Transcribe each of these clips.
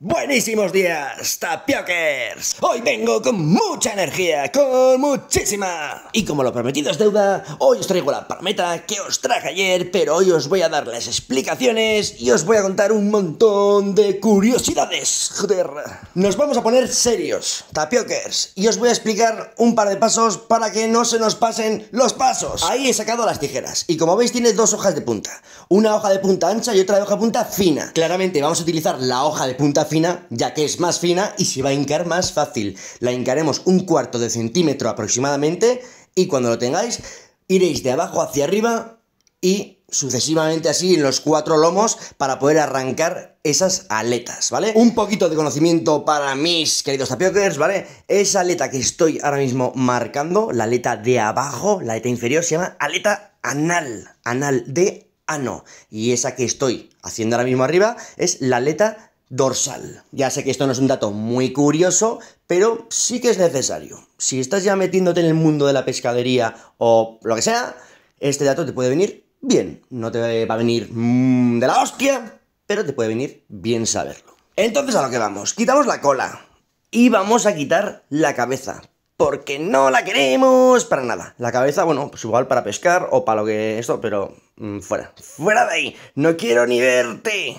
Buenísimos días, tapiokers. Hoy vengo con mucha energía, con muchísima. Y como lo prometido es deuda, hoy os traigo la palmeta que os traje ayer, pero hoy os voy a dar las explicaciones y os voy a contar un montón de curiosidades. Joder. Nos vamos a poner serios, tapiokers, y os voy a explicar un par de pasos para que no se nos pasen los pasos. Ahí he sacado las tijeras y como veis tiene dos hojas de punta, una hoja de punta ancha y otra de hoja de punta fina. Claramente vamos a utilizar la hoja de punta fina, ya que es más fina y se va a hincar más fácil. La hincaremos un cuarto de centímetro aproximadamente y cuando lo tengáis iréis de abajo hacia arriba y sucesivamente así en los cuatro lomos para poder arrancar esas aletas, ¿vale? Un poquito de conocimiento para mis queridos tapiokers, ¿vale? Esa aleta que estoy ahora mismo marcando, la aleta de abajo, la aleta inferior, se llama aleta anal, anal de ano. Y esa que estoy haciendo ahora mismo arriba es la aleta dorsal. Ya sé que esto no es un dato muy curioso, pero sí que es necesario. Si estás ya metiéndote en el mundo de la pescadería o lo que sea, este dato te puede venir bien. No te va a venir mm, de la hostia, pero te puede venir bien saberlo. Entonces a lo que vamos, quitamos la cola y vamos a quitar la cabeza. Porque no la queremos para nada. La cabeza, bueno, pues igual para pescar o para lo que esto, pero mm, fuera. Fuera de ahí. No quiero ni verte.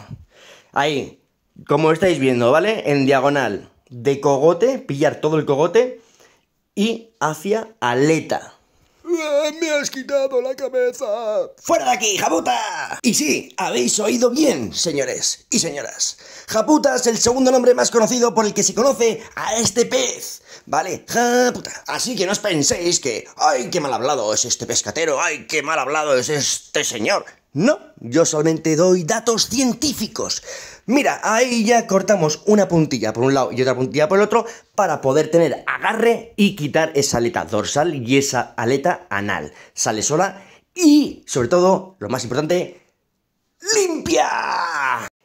Ahí, como estáis viendo, ¿vale? En diagonal de cogote, pillar todo el cogote y hacia aleta. ¡Me has quitado la cabeza! ¡Fuera de aquí, Japuta! Y sí, habéis oído bien, señores y señoras. Japuta es el segundo nombre más conocido por el que se conoce a este pez. ¿Vale? Japuta. Así que no os penséis que, ¡ay, qué mal hablado es este pescatero! ¡Ay, qué mal hablado es este señor! No, yo solamente doy datos científicos. Mira, ahí ya cortamos una puntilla por un lado y otra puntilla por el otro para poder tener agarre y quitar esa aleta dorsal y esa aleta anal. Sale sola y, sobre todo, lo más importante, limpia.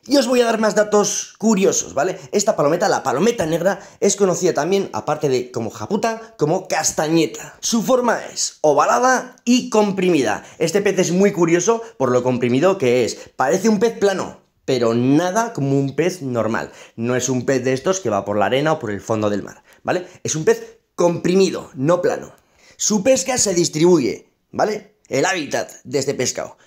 Y os voy a dar más datos curiosos, ¿vale? Esta palometa, la palometa negra, es conocida también, aparte de como japuta, como castañeta. Su forma es ovalada y comprimida. Este pez es muy curioso por lo comprimido que es. Parece un pez plano, pero nada como un pez normal. No es un pez de estos que va por la arena o por el fondo del mar, ¿vale? Es un pez comprimido, no plano. Su pesca se distribuye, ¿vale? El hábitat de este pescado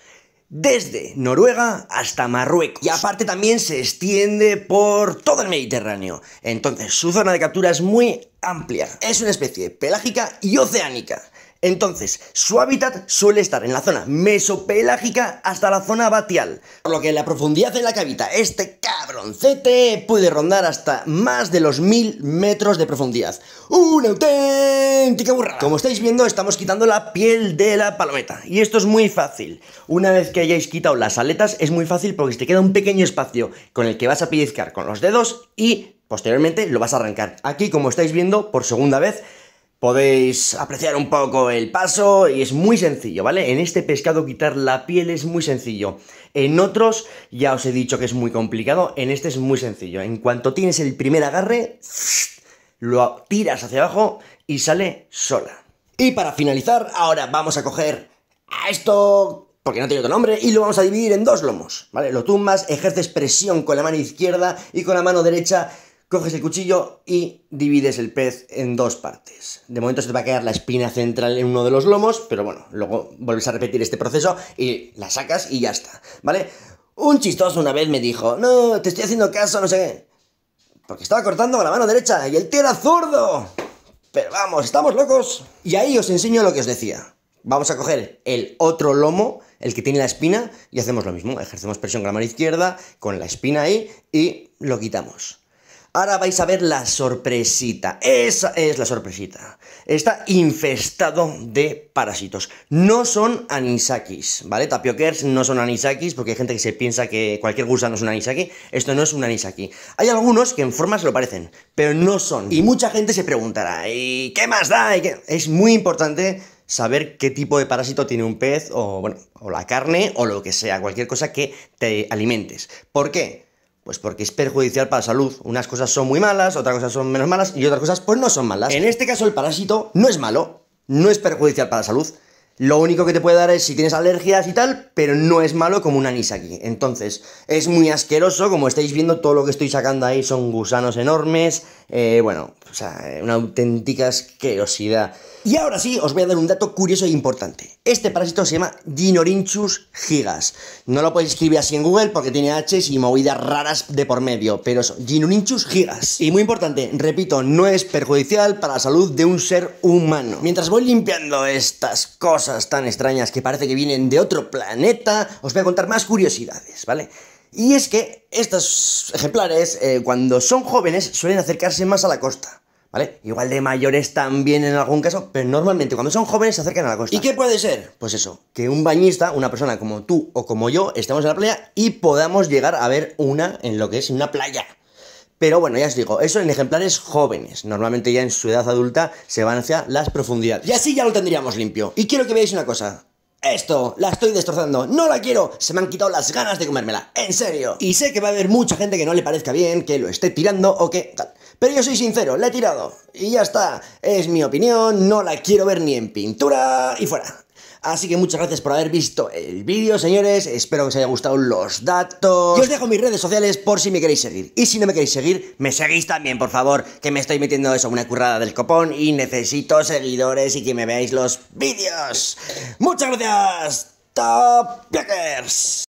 desde Noruega hasta Marruecos. Y aparte también se extiende por todo el Mediterráneo. Entonces su zona de captura es muy amplia. Es una especie pelágica y oceánica. Entonces, su hábitat suele estar en la zona mesopelágica hasta la zona batial, por lo que la profundidad de la que habita este broncete puede rondar hasta más de los 1000 metros de profundidad. ¡Una auténtica burra. Como estáis viendo, estamos quitando la piel de la palometa. Y esto es muy fácil. Una vez que hayáis quitado las aletas, es muy fácil porque te queda un pequeño espacio con el que vas a pellizcar con los dedos y posteriormente lo vas a arrancar. Aquí, como estáis viendo, por segunda vez Podéis apreciar un poco el paso y es muy sencillo, ¿vale? En este pescado quitar la piel es muy sencillo. En otros ya os he dicho que es muy complicado, en este es muy sencillo. En cuanto tienes el primer agarre, lo tiras hacia abajo y sale sola. Y para finalizar, ahora vamos a coger a esto porque no tiene otro nombre, y lo vamos a dividir en dos lomos, ¿vale? Lo tumbas, ejerces presión con la mano izquierda y con la mano derecha coges el cuchillo y divides el pez en dos partes. De momento se te va a quedar la espina central en uno de los lomos, pero bueno, luego vuelves a repetir este proceso y la sacas y ya está, ¿vale? Un chistoso una vez me dijo, no, te estoy haciendo caso, no sé qué. Porque estaba cortando con la mano derecha y el tío era zurdo. Pero vamos, estamos locos. Y ahí os enseño lo que os decía. Vamos a coger el otro lomo, el que tiene la espina, y hacemos lo mismo. Ejercemos presión con la mano izquierda, con la espina ahí, y lo quitamos. Ahora vais a ver la sorpresita. Esa es la sorpresita. Está infestado de parásitos. No son anisakis, ¿vale? Tapioquers no son anisakis porque hay gente que se piensa que cualquier gusano es un anisaki. Esto no es un anisaki. Hay algunos que en forma se lo parecen, pero no son. Y mucha gente se preguntará, ¿y qué más da? Es muy importante saber qué tipo de parásito tiene un pez o, bueno, o la carne o lo que sea, cualquier cosa que te alimentes. ¿Por qué? Pues porque es perjudicial para la salud. Unas cosas son muy malas, otras cosas son menos malas y otras cosas pues no son malas. En este caso el parásito no es malo, no es perjudicial para la salud. Lo único que te puede dar es si tienes alergias y tal, pero no es malo como un anís aquí. Entonces, es muy asqueroso, como estáis viendo, todo lo que estoy sacando ahí son gusanos enormes, eh, bueno, o sea, una auténtica asquerosidad. Y ahora sí, os voy a dar un dato curioso e importante. Este parásito se llama Dinorinchus gigas. No lo podéis escribir así en Google porque tiene H y movidas raras de por medio, pero eso, Ginorinchus gigas. Y muy importante, repito, no es perjudicial para la salud de un ser humano. Mientras voy limpiando estas cosas tan extrañas que parece que vienen de otro planeta, os voy a contar más curiosidades, ¿vale? Y es que estos ejemplares, eh, cuando son jóvenes, suelen acercarse más a la costa. ¿Vale? Igual de mayores también en algún caso, pero normalmente cuando son jóvenes se acercan a la costa. ¿Y qué puede ser? Pues eso, que un bañista, una persona como tú o como yo, estamos en la playa y podamos llegar a ver una en lo que es una playa. Pero bueno, ya os digo, eso en ejemplares jóvenes. Normalmente ya en su edad adulta se van hacia las profundidades. Y así ya lo tendríamos limpio. Y quiero que veáis una cosa esto, la estoy destrozando, no la quiero, se me han quitado las ganas de comérmela, en serio. Y sé que va a haber mucha gente que no le parezca bien, que lo esté tirando o que tal. Pero yo soy sincero, la he tirado. Y ya está, es mi opinión, no la quiero ver ni en pintura y fuera. Así que muchas gracias por haber visto el vídeo, señores. Espero que os haya gustado los datos. Y os dejo mis redes sociales por si me queréis seguir. Y si no me queréis seguir, me seguís también, por favor, que me estoy metiendo eso, una currada del copón y necesito seguidores y que me veáis los vídeos. Muchas gracias, Top Pickers.